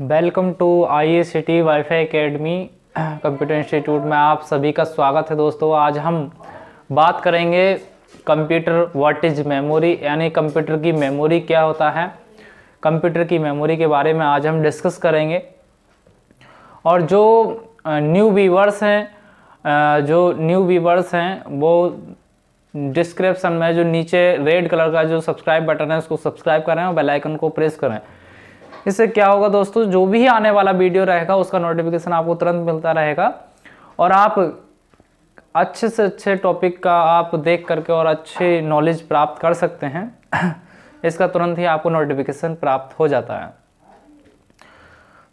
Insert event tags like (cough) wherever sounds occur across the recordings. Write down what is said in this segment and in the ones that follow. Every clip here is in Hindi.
welcome to I city WiFi academy computer institute में आप सभी का स्वागत है दोस्तों आज हम बात करेंगे कंप्यूटर व्हाट इज मेमोरी यानी कंप्यूटर की मेमोरी क्या होता है कंप्यूटर की मेमोरी के बारे में आज हम डिस्कस करेंगे और जो न्यू वीवर्स हैं जो न्यू वीवर्स हैं वो डिस्क्रिप्शन में जो नीचे रेड कलर का जो सब्सक्राइब बटन है उसको सब्सक्राइब करें और बेलाइकन को प्रेस करें इससे क्या होगा दोस्तों जो भी आने वाला वीडियो रहेगा उसका नोटिफिकेशन आपको तुरंत मिलता रहेगा और आप अच्छे से अच्छे टॉपिक का आप देख करके और अच्छे नॉलेज प्राप्त कर सकते हैं (coughs) इसका तुरंत ही आपको नोटिफिकेशन प्राप्त हो जाता है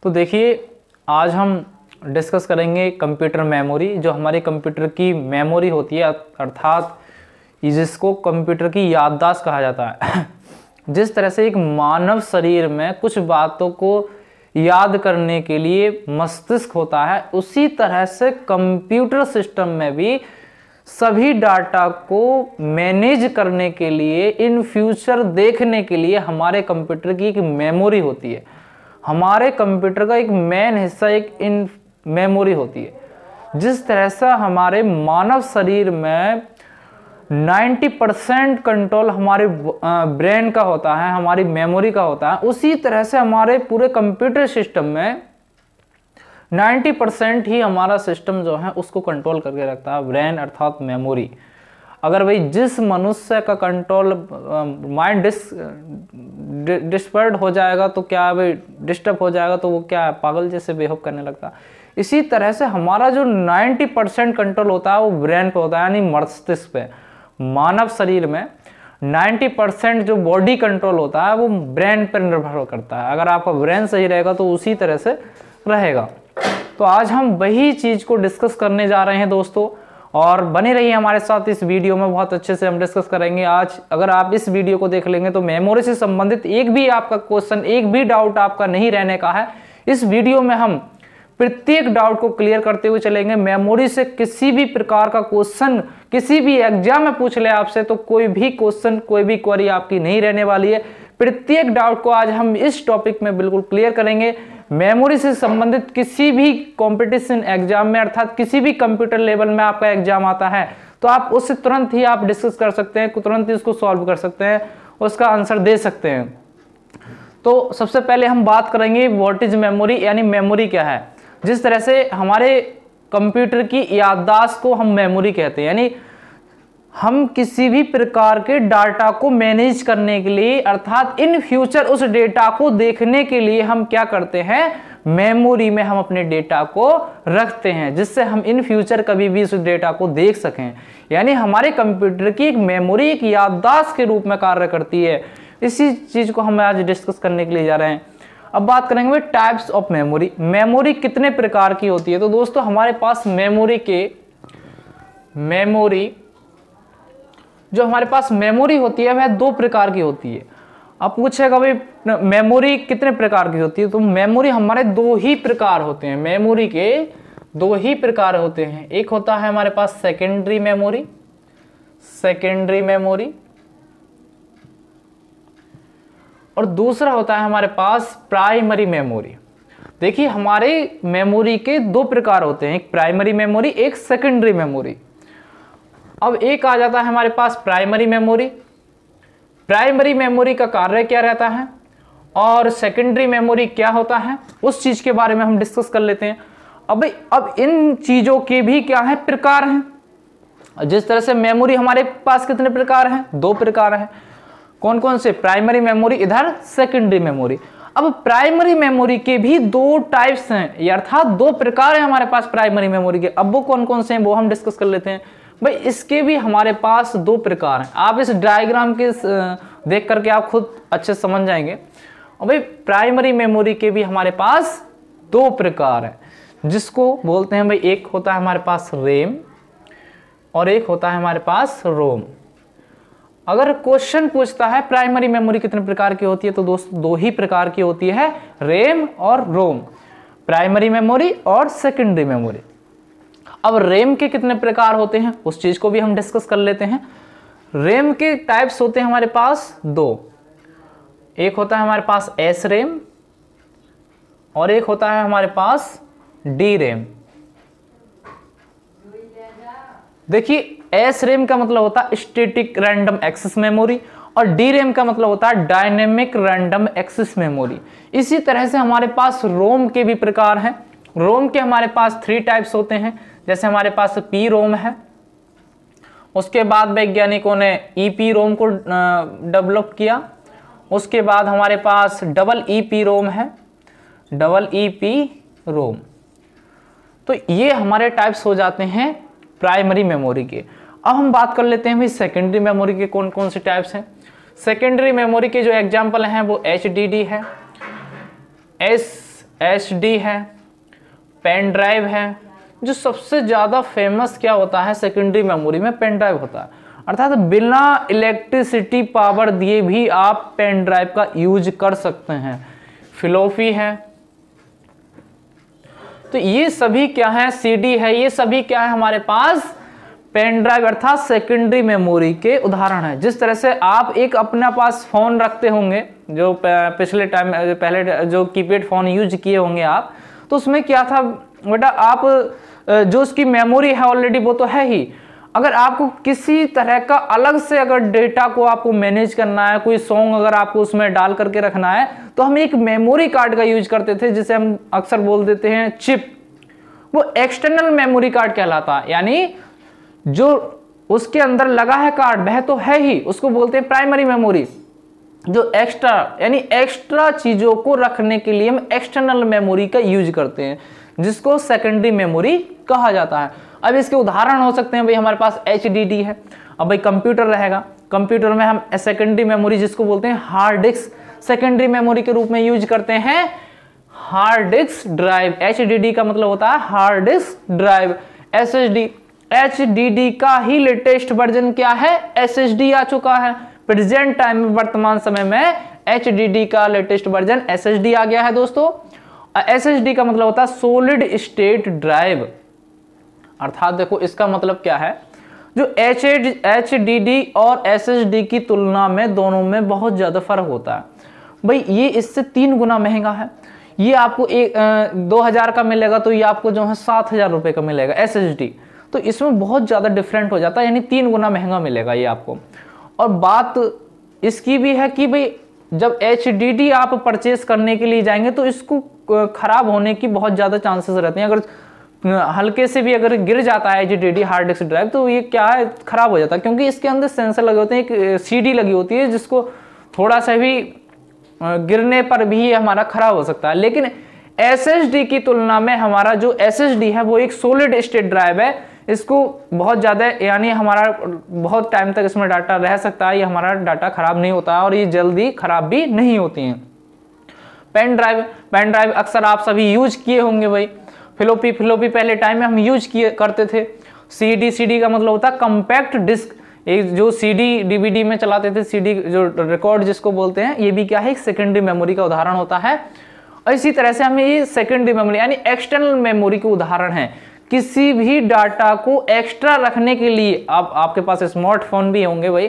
तो देखिए आज हम डिस्कस करेंगे कंप्यूटर मेमोरी जो हमारे कंप्यूटर की मेमोरी होती है अर्थात जिसको कंप्यूटर की याददाश्त कहा जाता है जिस तरह से एक मानव शरीर में कुछ बातों को याद करने के लिए मस्तिष्क होता है उसी तरह से कंप्यूटर सिस्टम में भी सभी डाटा को मैनेज करने के लिए इन फ्यूचर देखने के लिए हमारे कंप्यूटर की एक मेमोरी होती है हमारे कंप्यूटर का एक मेन हिस्सा एक इन मेमोरी होती है जिस तरह से हमारे मानव शरीर में 90% कंट्रोल हमारे ब्रेन का होता है हमारी मेमोरी का होता है उसी तरह से हमारे पूरे कंप्यूटर सिस्टम में 90% ही हमारा सिस्टम जो है उसको कंट्रोल करके रखता है ब्रेन अर्थात मेमोरी अगर भाई जिस मनुष्य का कंट्रोल माइंड डिस डिस्पर्ड हो जाएगा तो क्या भाई डिस्टर्ब हो जाएगा तो वो क्या है पागल जैसे बेहोब करने लगता इसी तरह से हमारा जो 90 परसेंट कंट्रोल होता है वो ब्रेन पे होता है यानी मस्तिष्क पे मानव शरीर में 90 परसेंट जो बॉडी कंट्रोल होता है वो ब्रेन पर निर्भर करता है अगर आपका ब्रेन सही रहेगा तो उसी तरह से रहेगा तो आज हम वही चीज़ को डिस्कस करने जा रहे हैं दोस्तों और बने रहिए हमारे साथ इस वीडियो में बहुत अच्छे से हम डिस्कस करेंगे आज अगर आप इस वीडियो को देख लेंगे तो मेमोरी से संबंधित एक भी आपका क्वेश्चन एक भी डाउट आपका नहीं रहने का है इस वीडियो में हम प्रत्येक डाउट को क्लियर करते हुए चलेंगे मेमोरी से किसी भी प्रकार का क्वेश्चन किसी भी एग्जाम में पूछ ले आपसे तो कोई भी क्वेश्चन कोई भी क्वेरी आपकी नहीं रहने वाली है प्रत्येक डाउट को आज हम इस टॉपिक में बिल्कुल क्लियर करेंगे मेमोरी से संबंधित किसी भी कंपटीशन एग्जाम में अर्थात किसी भी कंप्यूटर लेवल में आपका एग्जाम आता है तो आप उससे तुरंत ही आप डिस्कस कर सकते हैं तुरंत ही उसको सॉल्व कर सकते हैं उसका आंसर दे सकते हैं तो सबसे पहले हम बात करेंगे वॉट इज मेमोरी यानी मेमोरी क्या है जिस तरह से हमारे कंप्यूटर की याददाश्त को हम मेमोरी कहते हैं यानी हम किसी भी प्रकार के डाटा को मैनेज करने के लिए अर्थात इन फ्यूचर उस डेटा को देखने के लिए हम क्या करते हैं मेमोरी में हम अपने डेटा को रखते हैं जिससे हम इन फ्यूचर कभी भी उस डेटा को देख सकें यानी हमारे कंप्यूटर की एक मेमोरी एक याददाश्त के रूप में कार्य करती है इसी चीज़ को हम आज डिस्कस करने के लिए जा रहे हैं अब बात करेंगे टाइप्स ऑफ मेमोरी मेमोरी कितने प्रकार की होती है तो दोस्तों हमारे पास मेमोरी के मेमोरी जो हमारे पास मेमोरी होती है वह दो प्रकार की होती है अब पूछेगा भाई मेमोरी कितने प्रकार की होती है तो मेमोरी हमारे दो ही प्रकार होते हैं मेमोरी के दो ही प्रकार होते हैं एक होता है हमारे पास सेकेंडरी मेमोरी सेकेंडरी मेमोरी और दूसरा होता है हमारे पास प्राइमरी मेमोरी देखिए हमारे मेमोरी के दो प्रकार होते हैं एक प्राइमरी मेमोरी एक सेकेंडरी मेमोरी अब एक आ जाता है हमारे पास प्राइमरी मेमोरी प्राइमरी मेमोरी का कार्य क्या रहता है और सेकेंडरी मेमोरी क्या होता है उस चीज़ के बारे में हम डिस्कस कर लेते हैं अब अब इन चीज़ों के भी क्या है प्रकार हैं जिस तरह से मेमोरी हमारे पास कितने प्रकार हैं दो प्रकार हैं कौन कौन से प्राइमरी मेमोरी इधर सेकेंडरी मेमोरी अब प्राइमरी मेमोरी के भी दो टाइप्स हैं अर्थात दो प्रकार हैं हमारे पास प्राइमरी मेमोरी के अब वो कौन कौन से हैं वो हम डिस्कस कर लेते हैं भाई इसके भी हमारे पास दो प्रकार हैं आप इस डायग्राम के देख करके आप खुद अच्छे समझ जाएंगे और भाई प्राइमरी मेमोरी के भी हमारे पास दो प्रकार हैं जिसको बोलते हैं भाई एक होता है हमारे पास रेम और एक होता है हमारे पास रोम अगर क्वेश्चन पूछता है प्राइमरी मेमोरी कितने प्रकार की होती है तो दोस्तों दो ही प्रकार की होती है रेम और रोम प्राइमरी मेमोरी और सेकेंडरी मेमोरी अब रेम के कितने प्रकार होते हैं उस चीज़ को भी हम डिस्कस कर लेते हैं रेम के टाइप्स होते हैं हमारे पास दो एक होता है हमारे पास एस रेम और एक होता है हमारे पास डी रेम देखिए एस रेम का मतलब होता है स्टेटिक रैंडम एक्सेस मेमोरी और डी रेम का मतलब होता है डायनेमिक रैंडम एक्सेस मेमोरी इसी तरह से हमारे पास रोम के भी प्रकार हैं रोम के हमारे पास थ्री टाइप्स होते हैं जैसे हमारे पास पी रोम है उसके बाद वैज्ञानिकों ने ई पी रोम को डेवलप किया उसके बाद हमारे पास डबल ई पी रोम है डबल ई पी रोम तो ये हमारे टाइप्स हो जाते हैं प्राइमरी मेमोरी के अब हम बात कर लेते हैं भाई सेकेंडरी मेमोरी के कौन कौन से टाइप्स हैं सेकेंडरी मेमोरी के जो एग्जाम्पल हैं वो एच है एस एस है पेन ड्राइव है जो सबसे ज़्यादा फेमस क्या होता है सेकेंडरी मेमोरी में पेन ड्राइव होता है अर्थात बिना इलेक्ट्रिसिटी पावर दिए भी आप पेन ड्राइव का यूज कर सकते हैं फिलोफी है तो ये सभी क्या है सीडी है ये सभी क्या है हमारे पास पेन ड्राइव अर्थात सेकेंडरी मेमोरी के उदाहरण है जिस तरह से आप एक अपने पास फ़ोन रखते होंगे जो पिछले टाइम पहले जो कीपैड फ़ोन यूज किए होंगे आप तो उसमें क्या था बेटा आप जो उसकी मेमोरी है ऑलरेडी वो तो है ही अगर आपको किसी तरह का अलग से अगर डेटा को आपको मैनेज करना है कोई सॉन्ग अगर आपको उसमें डाल करके रखना है तो हम एक मेमोरी कार्ड का यूज करते थे जिसे हम अक्सर बोल देते हैं चिप वो एक्सटर्नल मेमोरी कार्ड कहलाता है यानी जो उसके अंदर लगा है कार्ड वह तो है ही उसको बोलते हैं प्राइमरी मेमोरी जो एक्स्ट्रा यानी एक्स्ट्रा चीज़ों को रखने के लिए हम एक्सटर्नल मेमोरी का यूज करते हैं जिसको सेकेंडरी मेमोरी कहा जाता है अब इसके उदाहरण हो सकते हैं भाई हमारे पास एच है अब भाई कंप्यूटर रहेगा कंप्यूटर में हम सेकेंडरी मेमोरी जिसको बोलते हैं हार्ड डिस्क सेकेंडरी मेमोरी के रूप में यूज करते हैं हार्ड डिस्क ड्राइव एच का मतलब होता है hard disk drive S H का ही लेटेस्ट वर्जन क्या है एस एस डी आ चुका है प्रेजेंट टाइम में वर्तमान समय में एच डी डी का latest version S S D आ गया है दोस्तों एस डी का मतलब होता है सोलिड स्टेट ड्राइव अर्थात देखो इसका मतलब क्या है जो एच एच डी डी और एस डी की तुलना में दोनों में बहुत ज़्यादा फर्क होता है भाई ये इससे तीन गुना महंगा है ये आपको एक दो हज़ार का मिलेगा तो ये आपको जो है सात हज़ार रुपए का मिलेगा एस एच डी तो इसमें बहुत ज़्यादा डिफरेंट हो जाता है यानी तीन गुना महंगा मिलेगा ये आपको और बात इसकी भी है कि भाई जब एच आप परचेस करने के लिए जाएंगे तो इसको ख़राब होने की बहुत ज़्यादा चांसेस रहते हैं अगर हल्के से भी अगर गिर जाता है H D hard disk drive तो ये क्या है ख़राब हो जाता है क्योंकि इसके अंदर सेंसर लगे होते हैं एक सीडी लगी होती है जिसको थोड़ा सा भी गिरने पर भी ये हमारा ख़राब हो सकता है लेकिन एस की तुलना में हमारा जो एस है वो एक सोलिड स्टेट ड्राइव है इसको बहुत ज़्यादा यानी हमारा बहुत टाइम तक इसमें डाटा रह सकता है ये हमारा डाटा ख़राब नहीं होता है और ये जल्दी ख़राब भी नहीं होती हैं पेन ड्राइव पेन ड्राइव अक्सर आप सभी यूज किए होंगे भाई फिलोपी फिलोपी पहले टाइम में हम यूज किए करते थे सी डी सी डी का मतलब होता है कम्पैक्ट डिस्क एक जो सी डी डी डी में चलाते थे सी डी जो रिकॉर्ड जिसको बोलते हैं ये भी क्या है एक सेकेंडरी मेमोरी का उदाहरण होता है और इसी तरह से हमें ये सेकेंडरी मेमोरी यानी एक्सटर्नल मेमोरी के उदाहरण है किसी भी डाटा को एक्स्ट्रा रखने के लिए आप आपके पास स्मार्टफोन भी होंगे भाई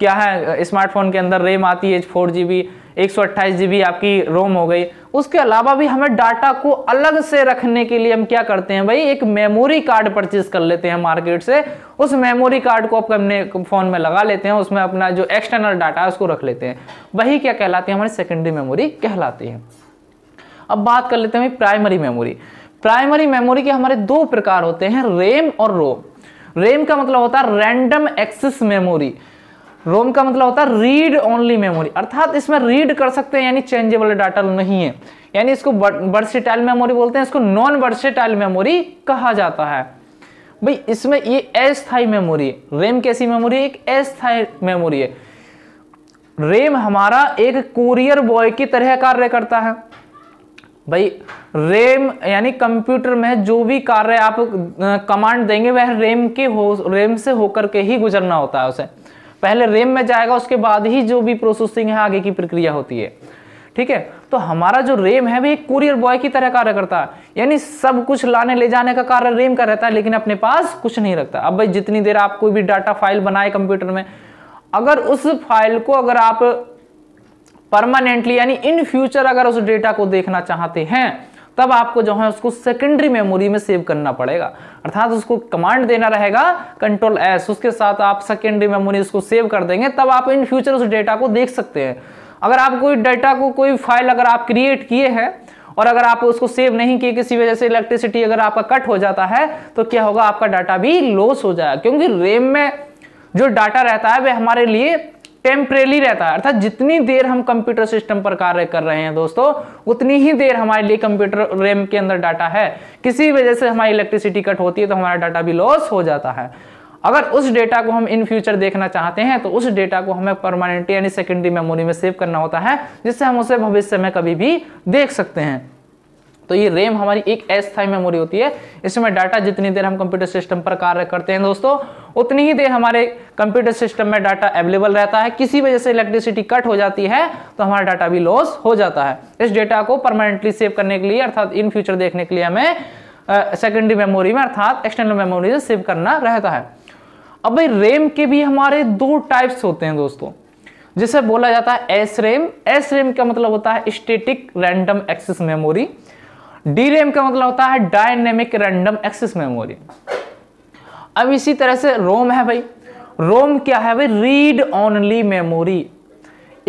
क्या है स्मार्टफोन के अंदर रेम आती है फोर जी बी एक सौ अट्ठाईस जी बी आपकी रोम हो गई उसके अलावा भी हमें डाटा को अलग से रखने के लिए हम क्या करते हैं भाई एक मेमोरी कार्ड परचेज कर लेते हैं मार्केट से उस मेमोरी कार्ड को आप अपने फ़ोन में लगा लेते हैं उसमें अपना जो एक्सटर्नल डाटा है उसको रख लेते हैं वही क्या कहलाते हैं हमारी सेकेंडरी मेमोरी कहलाती है अब बात कर लेते हैं प्राइमरी मेमोरी प्राइमरी मेमोरी के हमारे दो प्रकार होते हैं रेम और रोम रेम का मतलब होता है रैंडम एक्सेस मेमोरी रोम का मतलब होता है रीड ओनली मेमोरी अर्थात इसमें रीड कर सकते हैं यानी चेंजेबल डाटा नहीं है यानी इसको वर्सेटाइल मेमोरी बोलते हैं इसको नॉन वर्सेटाइल मेमोरी कहा जाता है भाई इसमें ये अस्थाई मेमोरी है रेम कैसी मेमोरी है एक अस्थाई मेमोरी है रेम हमारा एक कुरियर बॉय की तरह कार्य करता है भाई रेम यानी कंप्यूटर में जो भी कार्य आप कमांड देंगे वह रेम के हो रेम से होकर के ही गुजरना होता है उसे पहले रेम में जाएगा उसके बाद ही जो भी प्रोसेसिंग है आगे की प्रक्रिया होती है ठीक है तो हमारा जो रेम है वह एक कुरियर बॉय की तरह कार्य करता है यानी सब कुछ लाने ले जाने का कार्य रेम का रहता है लेकिन अपने पास कुछ नहीं रखता अब भाई जितनी देर आप कोई भी डाटा फाइल बनाए कंप्यूटर में अगर उस फाइल को अगर आप परमानेंटली यानी इन फ्यूचर अगर उस डेटा को देखना चाहते हैं तब आपको जो है उसको सेकेंडरी मेमोरी में सेव करना पड़ेगा अर्थात उसको कमांड देना रहेगा कंट्रोल एस उसके साथ आप सेकेंडरी मेमोरी उसको सेव कर देंगे तब आप इन फ्यूचर उस डेटा को देख सकते हैं अगर आप कोई डेटा को कोई फाइल अगर आप क्रिएट किए हैं और अगर आप उसको सेव नहीं किए किसी वजह से इलेक्ट्रिसिटी अगर आपका कट हो जाता है तो क्या होगा आपका डाटा भी लॉस हो जाएगा क्योंकि रेम में जो डाटा रहता है वह हमारे लिए टेम्परेली रहता है अर्थात जितनी देर हम कंप्यूटर सिस्टम पर कार्य कर रहे हैं दोस्तों उतनी ही देर हमारे लिए कंप्यूटर रैम के अंदर डाटा है किसी वजह से हमारी इलेक्ट्रिसिटी कट होती है तो हमारा डाटा भी लॉस हो जाता है अगर उस डेटा को हम इन फ्यूचर देखना चाहते हैं तो उस डेटा को हमें परमानेंट यानी सेकेंडरी मेमोरी में सेव करना होता है जिससे हम उसे भविष्य में कभी भी देख सकते हैं तो ये रैम हमारी एक अस्थायी मेमोरी होती है इसमें डाटा जितनी देर हम कंप्यूटर सिस्टम पर कार्य करते हैं दोस्तों उतनी ही देर हमारे कंप्यूटर सिस्टम में डाटा अवेलेबल रहता है किसी वजह से इलेक्ट्रिसिटी कट हो जाती है तो हमारा डाटा भी लॉस हो जाता है इस डेटा को परमानेंटली सेव करने के लिए अर्थात इन फ्यूचर देखने के लिए हमें सेकेंडरी मेमोरी में अर्थात एक्सटर्नल मेमोरी से सेव करना रहता है अब भाई रेम के भी हमारे दो टाइप्स होते हैं दोस्तों जिसे बोला जाता है एस रेम एस रेम का मतलब होता है static random access memory D का मतलब होता है डायनेमिक रैंडम एक्सेस मेमोरी अब इसी तरह से रोम है भाई रोम क्या है भाई रीड ऑनली मेमोरी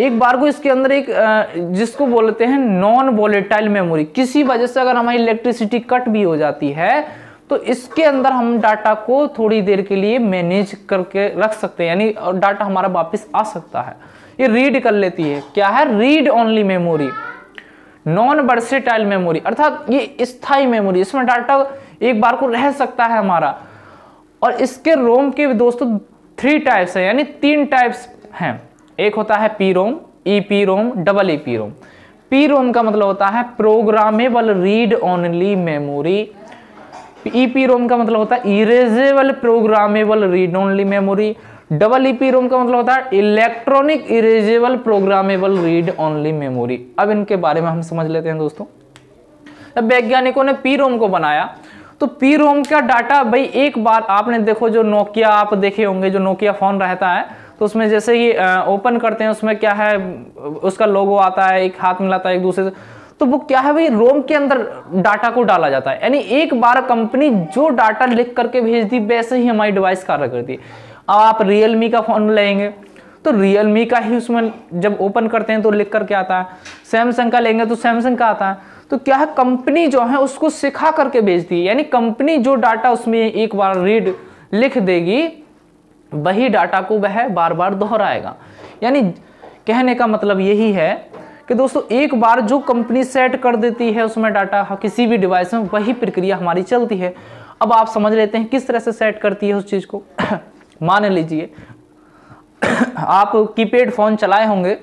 एक बार को इसके अंदर एक जिसको बोलते हैं नॉन वोलेटाइल मेमोरी किसी वजह से अगर हमारी इलेक्ट्रिसिटी कट भी हो जाती है तो इसके अंदर हम डाटा को थोड़ी देर के लिए मैनेज करके रख सकते हैं यानी डाटा हमारा वापस आ सकता है ये रीड कर लेती है क्या है read only memory non versatile memory अर्थात ये स्थाई मेमोरी इसमें डाटा एक बार को रह सकता है हमारा और इसके रोम के दोस्तों थ्री टाइप्स है यानी तीन टाइप्स हैं एक होता है P ROM E e P ROM double E P ROM P ROM का मतलब होता है programmable read only memory E P ROM का मतलब होता है erasable programmable read only memory double EP ROM का मतलब होता है electronic erasable programmable read only memory अब इनके बारे में हम समझ लेते हैं दोस्तों अब वैज्ञानिकों ने पी रोम को बनाया तो पी रोम का डाटा भाई एक बार आपने देखो जो नोकिया आप देखे होंगे जो नोकिया फोन रहता है तो उसमें जैसे ही ओपन करते हैं उसमें क्या है उसका लोगो आता है एक हाथ मिलाता है एक दूसरे से तो वो क्या है भाई रोम के अंदर डाटा को डाला जाता है यानी एक बार कंपनी जो डाटा लिख करके भेज दी वैसे ही हमारी डिवाइस कार्य करती है अब आप रियल मी का फ़ोन लेंगे तो रियल मी का ही उसमें जब ओपन करते हैं तो लिख कर क्या आता है सैमसंग का लेंगे तो सैमसंग का आता है तो क्या है कंपनी जो है उसको सिखा करके बेचती है यानी कंपनी जो डाटा उसमें एक बार रीड लिख देगी वही डाटा को वह बार बार दोहराएगा यानी कहने का मतलब यही है कि दोस्तों एक बार जो कंपनी सेट कर देती है उसमें डाटा हाँ, किसी भी डिवाइस में वही प्रक्रिया हमारी चलती है अब आप समझ लेते हैं किस तरह से सेट करती है उस चीज़ को मान लीजिए आप कीपैड फ़ोन चलाए होंगे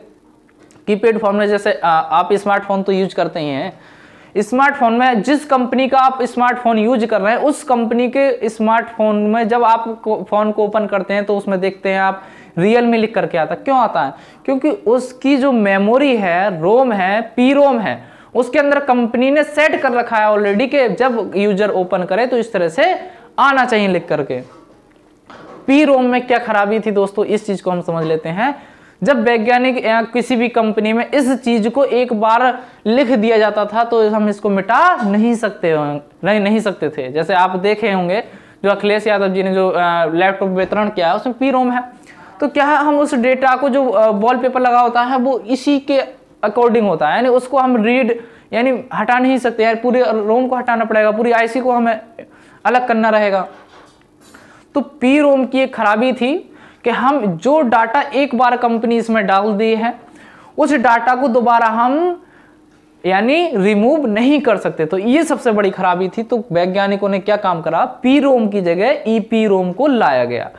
कीपैड फ़ोन में जैसे आप स्मार्टफोन तो यूज करते ही हैं स्मार्टफोन में जिस कंपनी का आप स्मार्टफोन यूज कर रहे हैं उस कंपनी के स्मार्टफोन में जब आप फ़ोन को ओपन करते हैं तो उसमें देखते हैं आप रियल में लिख करके आता क्यों आता है क्योंकि उसकी जो मेमोरी है रोम है पी रोम है उसके अंदर कंपनी ने सेट कर रखा है ऑलरेडी के जब यूजर ओपन करे तो इस तरह से आना चाहिए लिख करके पी रोम में क्या खराबी थी दोस्तों इस चीज को हम समझ लेते हैं जब वैज्ञानिक या किसी भी कंपनी में इस चीज को एक बार लिख दिया जाता था तो हम इसको मिटा नहीं सकते नहीं नहीं सकते थे जैसे आप देखे होंगे जो अखिलेश यादव जी ने जो लैपटॉप वितरण किया है उसमें पी रोम है तो क्या हम उस डेटा को जो वॉलपेपर लगा होता है वो इसी के अकॉर्डिंग होता है यानी उसको हम रीड यानी हटा नहीं सकते यार पूरे रोम को हटाना पड़ेगा पूरी आईसी को हमें अलग करना रहेगा तो पी रोम की एक खराबी थी कि हम जो डाटा एक बार कंपनी इसमें डाल दिए हैं उस डाटा को दोबारा हम यानी रिमूव नहीं कर सकते तो ये सबसे बड़ी खराबी थी तो वैज्ञानिकों ने क्या काम करा पी रोम की जगह ई e पी रोम को लाया गया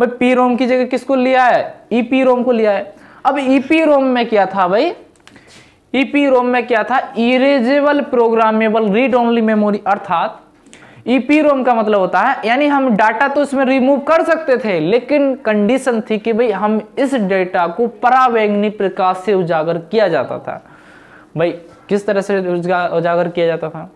भाई पी रोम की जगह किसको लिया है ई e पी रोम को लिया है अब ई e पी रोम में क्या था भाई ई पी रोम में क्या था erasable programmable read only memory अर्थात ईपी e रोम का मतलब होता है यानी हम डाटा तो इसमें रिमूव कर सकते थे लेकिन कंडीशन थी कि भाई हम इस डेटा को परावैग्नि प्रकाश से उजागर किया जाता था भाई किस तरह से उजागर किया जाता था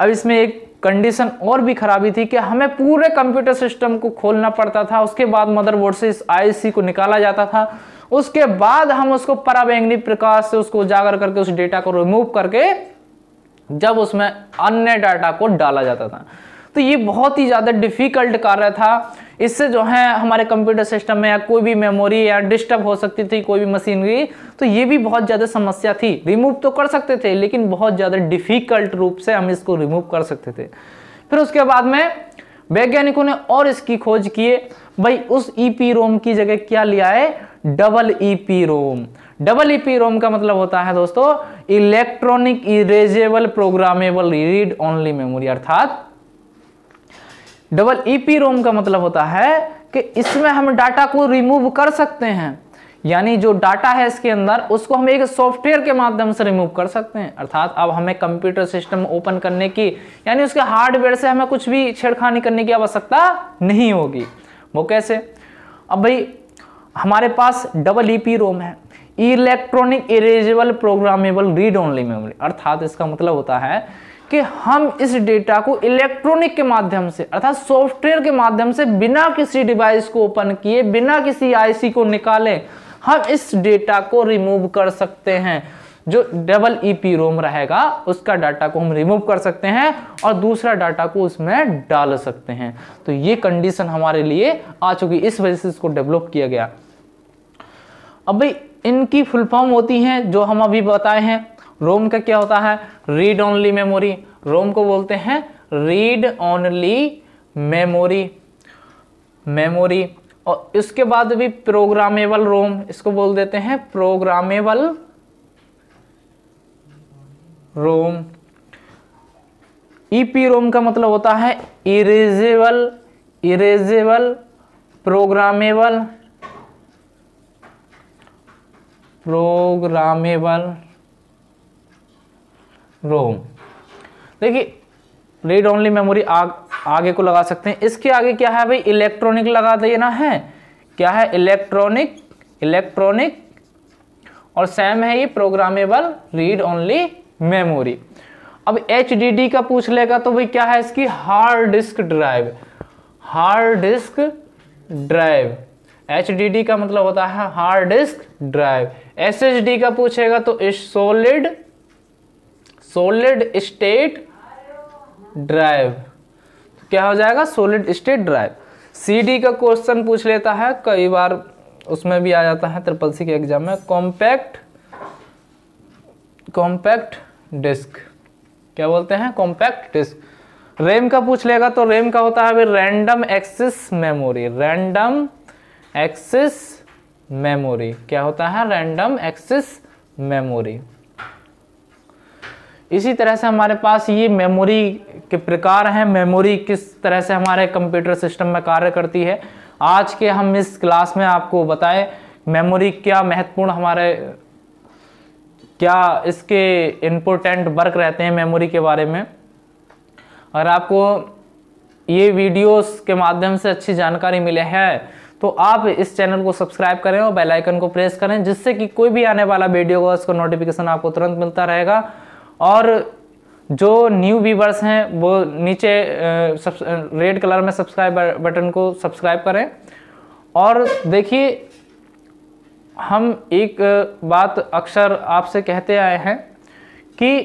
अब इसमें एक कंडीशन और भी खराबी थी कि हमें पूरे कंप्यूटर सिस्टम को खोलना पड़ता था उसके बाद मदरबोर्ड से इस आईसी को निकाला जाता था उसके बाद हम उसको पराबैंगनी प्रकाश से उसको उजागर करके उस डेटा को रिमूव करके जब उसमें अन्य डाटा को डाला जाता था तो ये बहुत ही ज़्यादा डिफ़िकल्ट कार्य था इससे जो है हमारे कंप्यूटर सिस्टम में या कोई भी मेमोरी या डिस्टर्ब हो सकती थी कोई भी मशीनरी तो ये भी बहुत ज़्यादा समस्या थी रिमूव तो कर सकते थे लेकिन बहुत ज़्यादा डिफ़िकल्ट रूप से हम इसको रिमूव कर सकते थे फिर उसके बाद में वैज्ञानिकों ने और इसकी खोज किए भाई उस ई पी रोम की जगह क्या लिया है double E P ROM double EP ROM का मतलब होता है दोस्तों electronic erasable programmable read only memory अर्थात डबल ईपी रोम का मतलब होता है कि इसमें हम डाटा को रिमूव कर सकते हैं यानी जो डाटा है इसके अंदर उसको हम एक सॉफ्टवेयर के माध्यम से रिमूव कर सकते हैं अर्थात अब हमें कंप्यूटर सिस्टम ओपन करने की यानी उसके हार्डवेयर से हमें कुछ भी छेड़खानी करने की आवश्यकता नहीं होगी वो कैसे अब भाई हमारे पास डबल ई रोम है electronic erasable programmable read only memory अर्थात इसका मतलब होता है कि हम इस डेटा को इलेक्ट्रॉनिक के माध्यम से अर्थात सॉफ्टवेयर के माध्यम से बिना किसी डिवाइस को ओपन किए बिना किसी आईसी को निकाले हम इस डेटा को रिमूव कर सकते हैं जो डबल ईपी रोम रहेगा उसका डाटा को हम रिमूव कर सकते हैं और दूसरा डाटा को उसमें डाल सकते हैं तो ये कंडीशन हमारे लिए आ चुकी इस वजह से इसको डेवलप किया गया अब भाई इनकी फुल फॉर्म होती हैं जो हम अभी बताए हैं रोम का क्या होता है रीड ओनली मेमोरी रोम को बोलते हैं रीड ओनली मेमोरी मेमोरी और इसके बाद भी प्रोग्रामेबल रोम इसको बोल देते हैं programmable ROM EP e ROM का मतलब होता है erasable erasable programmable programmable ROM देखिए रीड ओनली मेमोरी आग आगे को लगा सकते हैं इसके आगे क्या है भाई इलेक्ट्रॉनिक लगा देना है क्या है इलेक्ट्रॉनिक इलेक्ट्रॉनिक और सेम है ये प्रोग्रामेबल रीड ओनली मेमोरी अब एच का पूछ लेगा तो भाई क्या है इसकी hard disk drive hard disk drive H का मतलब होता है hard disk drive S H D का पूछेगा तो इस सोलिड सोलिड स्टेट ड्राइव क्या हो जाएगा solid state drive C D का क्वेश्चन पूछ लेता है कई बार उसमें भी आ जाता है ट्रिपल सी के एग्जाम में कॉम्पैक्ट कॉम्पैक्ट डिस्क क्या बोलते हैं कॉम्पैक्ट डिस्क रैम का पूछ लेगा तो रैम का होता है random access memory random access memory क्या होता है रैंडम एक्सेस मेमोरी इसी तरह से हमारे पास ये मेमोरी के प्रकार हैं मेमोरी किस तरह से हमारे कंप्यूटर सिस्टम में कार्य करती है आज के हम इस क्लास में आपको बताएं मेमोरी क्या महत्वपूर्ण हमारे क्या इसके इम्पोर्टेंट वर्क रहते हैं मेमोरी के बारे में अगर आपको ये वीडियोस के माध्यम से अच्छी जानकारी मिले है तो आप इस चैनल को सब्सक्राइब करें और बेल आइकन को प्रेस करें जिससे कि कोई भी आने वाला वीडियो होगा उसका नोटिफिकेशन आपको तुरंत मिलता रहेगा और जो न्यू व्यूवर्स हैं वो नीचे रेड कलर में सब्सक्राइब बटन को सब्सक्राइब करें और देखिए हम एक बात अक्सर आपसे कहते आए हैं कि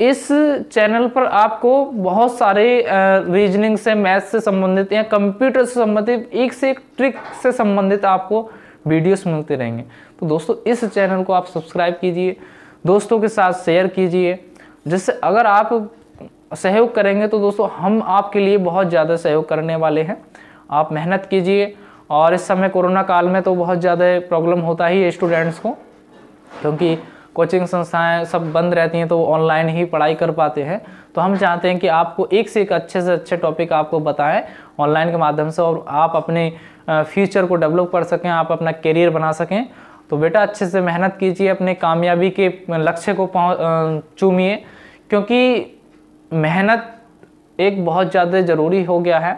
इस चैनल पर आपको बहुत सारे रीजनिंग से मैथ से संबंधित या कंप्यूटर से संबंधित एक से एक ट्रिक से संबंधित आपको वीडियोस मिलते रहेंगे तो दोस्तों इस चैनल को आप सब्सक्राइब कीजिए दोस्तों के साथ शेयर कीजिए जिससे अगर आप सहयोग करेंगे तो दोस्तों हम आपके लिए बहुत ज़्यादा सहयोग करने वाले हैं आप मेहनत कीजिए और इस समय कोरोना काल में तो बहुत ज़्यादा प्रॉब्लम होता ही है स्टूडेंट्स को क्योंकि कोचिंग संस्थाएं सब बंद रहती हैं तो ऑनलाइन ही पढ़ाई कर पाते हैं तो हम चाहते हैं कि आपको एक से एक अच्छे से अच्छे टॉपिक आपको बताएं ऑनलाइन के माध्यम से और आप अपने फ्यूचर को डेवलप कर सकें आप अपना करियर बना सकें तो बेटा अच्छे से मेहनत कीजिए अपने कामयाबी के लक्ष्य को चूमिए क्योंकि मेहनत एक बहुत ज़्यादा ज़रूरी हो गया है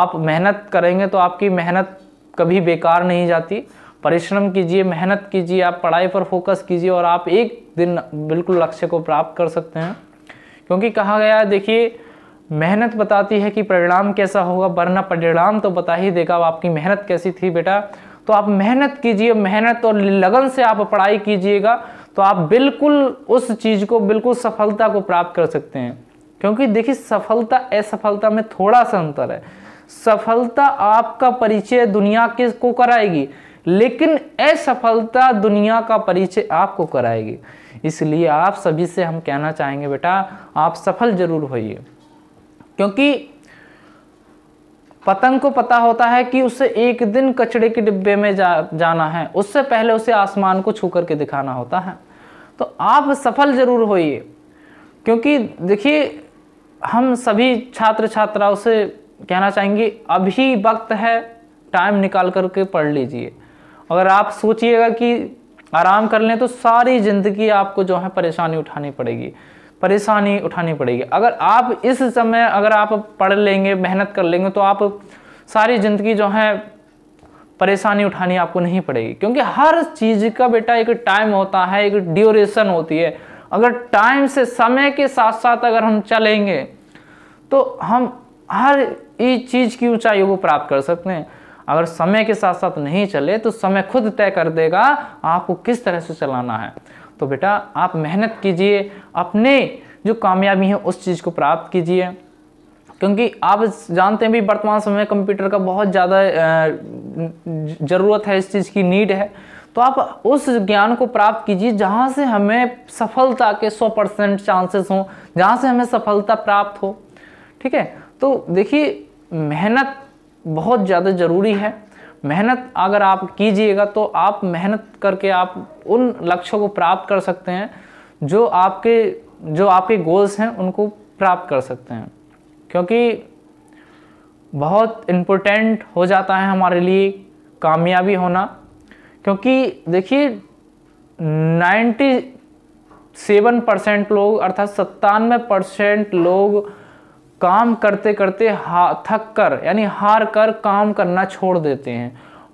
आप मेहनत करेंगे तो आपकी मेहनत कभी बेकार नहीं जाती परिश्रम कीजिए मेहनत कीजिए आप पढ़ाई पर फोकस कीजिए और आप एक दिन बिल्कुल लक्ष्य को प्राप्त कर सकते हैं क्योंकि कहा गया है देखिए मेहनत बताती है कि परिणाम कैसा होगा वरना परिणाम तो बता ही देगा अब आपकी मेहनत कैसी थी बेटा तो आप मेहनत कीजिए मेहनत और लगन से आप पढ़ाई कीजिएगा तो आप बिल्कुल उस चीज़ को बिल्कुल सफलता को प्राप्त कर सकते हैं क्योंकि देखिए सफलता असफलता में थोड़ा सा अंतर है सफलता आपका परिचय दुनिया के को कराएगी लेकिन असफलता दुनिया का परिचय आपको कराएगी इसलिए आप सभी से हम कहना चाहेंगे बेटा आप सफल जरूर होइए क्योंकि पतंग को पता होता है कि उसे एक दिन कचड़े के डिब्बे में जा, जाना है उससे पहले उसे आसमान को छू करके दिखाना होता है तो आप सफल जरूर होइए क्योंकि देखिए हम सभी छात्र छात्राओं से कहना चाहेंगे अभी वक्त है टाइम निकाल करके पढ़ लीजिए अगर आप सोचिएगा कि आराम कर लें तो सारी ज़िंदगी आपको जो है परेशानी उठानी पड़ेगी परेशानी उठानी पड़ेगी अगर आप इस समय अगर आप पढ़ लेंगे मेहनत कर लेंगे तो आप सारी ज़िंदगी जो है परेशानी उठानी आपको नहीं पड़ेगी क्योंकि हर चीज़ का बेटा एक टाइम होता है एक ड्यूरेशन होती है अगर टाइम से समय के साथ साथ अगर हम चलेंगे तो हम हर इस चीज़ की ऊंचाइयों को प्राप्त कर सकते हैं अगर समय के साथ साथ नहीं चले तो समय खुद तय कर देगा आपको किस तरह से चलाना है तो बेटा आप मेहनत कीजिए अपने जो कामयाबी है उस चीज़ को प्राप्त कीजिए क्योंकि आप जानते हैं भी वर्तमान समय कंप्यूटर का बहुत ज़्यादा ज़रूरत है इस चीज़ की नीड है तो आप उस ज्ञान को प्राप्त कीजिए जहाँ से हमें सफलता के 100 परसेंट चांसेस हों जहाँ से हमें सफलता प्राप्त हो ठीक है तो देखिए मेहनत बहुत ज़्यादा ज़रूरी है मेहनत अगर आप कीजिएगा तो आप मेहनत करके आप उन लक्ष्यों को प्राप्त कर सकते हैं जो आपके जो आपके गोल्स हैं उनको प्राप्त कर सकते हैं क्योंकि बहुत इम्पोर्टेंट हो जाता है हमारे लिए कामयाबी होना क्योंकि देखिए 97 परसेंट लोग अर्थात सत्तानवे परसेंट लोग काम करते करते हा थक कर यानी हार कर काम करना छोड़ देते हैं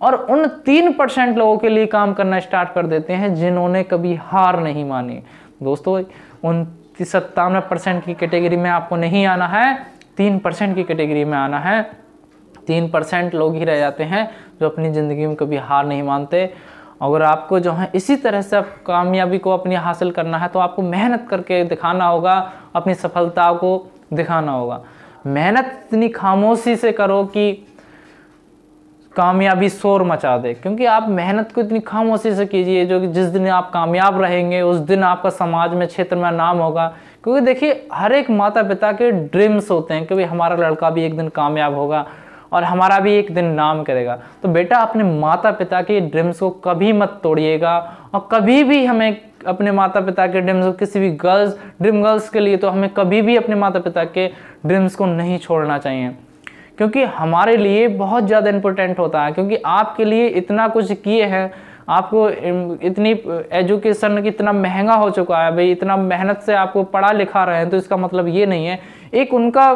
और उन तीन परसेंट लोगों के लिए काम करना स्टार्ट कर देते हैं जिन्होंने कभी हार नहीं मानी दोस्तों उन सत्तानवे परसेंट की कैटेगरी में आपको नहीं आना है तीन परसेंट की कैटेगरी में आना है तीन परसेंट लोग ही रह जाते हैं जो अपनी ज़िंदगी में कभी हार नहीं मानते अगर आपको जो है इसी तरह से कामयाबी को अपनी हासिल करना है तो आपको मेहनत करके दिखाना होगा अपनी सफलता को दिखाना होगा मेहनत इतनी खामोशी से करो कि कामयाबी शोर मचा दे क्योंकि आप मेहनत को इतनी खामोशी से कीजिए जो कि जिस दिन आप कामयाब रहेंगे उस दिन आपका समाज में क्षेत्र में नाम होगा क्योंकि देखिए हर एक माता पिता के ड्रीम्स होते हैं कि भाई हमारा लड़का भी एक दिन कामयाब होगा और हमारा भी एक दिन नाम करेगा तो बेटा अपने माता पिता के ड्रीम्स को कभी मत तोड़िएगा और कभी भी हमें अपने माता पिता के ड्रीम्स किसी भी गर्ल्स ड्रीम गर्ल्स के लिए तो हमें कभी भी अपने माता पिता के ड्रीम्स को नहीं छोड़ना चाहिए क्योंकि हमारे लिए बहुत ज़्यादा इम्पोर्टेंट होता है क्योंकि आपके लिए इतना कुछ किए हैं आपको इतनी एजुकेशन इतना महंगा हो चुका है भाई इतना मेहनत से आपको पढ़ा लिखा रहे हैं तो इसका मतलब ये नहीं है एक उनका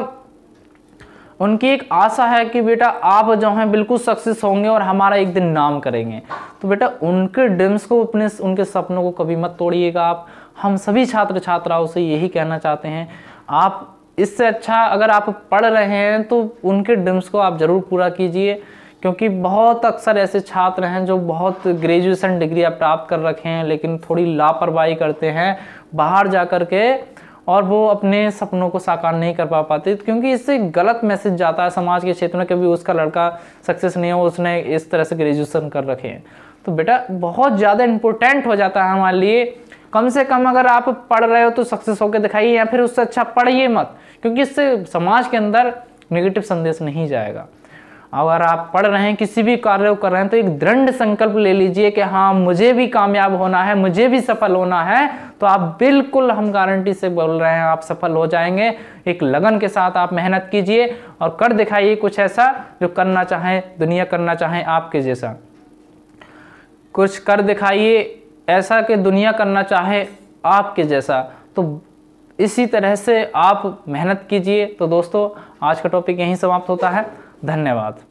उनकी एक आशा है कि बेटा आप जो हैं बिल्कुल सक्सेस होंगे और हमारा एक दिन नाम करेंगे तो बेटा उनके ड्रीम्स को अपने उनके सपनों को कभी मत तोड़िएगा आप हम सभी छात्र छात्राओं से यही कहना चाहते हैं आप इससे अच्छा अगर आप पढ़ रहे हैं तो उनके ड्रीम्स को आप ज़रूर पूरा कीजिए क्योंकि बहुत अक्सर ऐसे छात्र हैं जो बहुत ग्रेजुएशन डिग्री प्राप्त कर रखे हैं लेकिन थोड़ी लापरवाही करते हैं बाहर जा कर के और वो अपने सपनों को साकार नहीं कर पा पाते क्योंकि इससे गलत मैसेज जाता है समाज के क्षेत्र में कभी उसका लड़का सक्सेस नहीं हो उसने इस तरह से ग्रेजुएसन कर रखे हैं तो बेटा बहुत ज़्यादा इम्पोर्टेंट हो जाता है हमारे लिए कम से कम अगर आप पढ़ रहे हो तो सक्सेस होकर दिखाइए या फिर उससे अच्छा पढ़िए मत क्योंकि इससे समाज के अंदर नेगेटिव संदेश नहीं जाएगा अगर आप पढ़ रहे हैं किसी भी कार्य को कर रहे हैं तो एक दृढ़ संकल्प ले लीजिए कि हाँ मुझे भी कामयाब होना है मुझे भी सफल होना है तो आप बिल्कुल हम गारंटी से बोल रहे हैं आप सफल हो जाएंगे एक लगन के साथ आप मेहनत कीजिए और कर दिखाइए कुछ ऐसा जो करना चाहें दुनिया करना चाहें आपके जैसा कुछ कर दिखाइए ऐसा कि दुनिया करना चाहे आपके जैसा तो इसी तरह से आप मेहनत कीजिए तो दोस्तों आज का टॉपिक यहीं समाप्त होता है धन्यवाद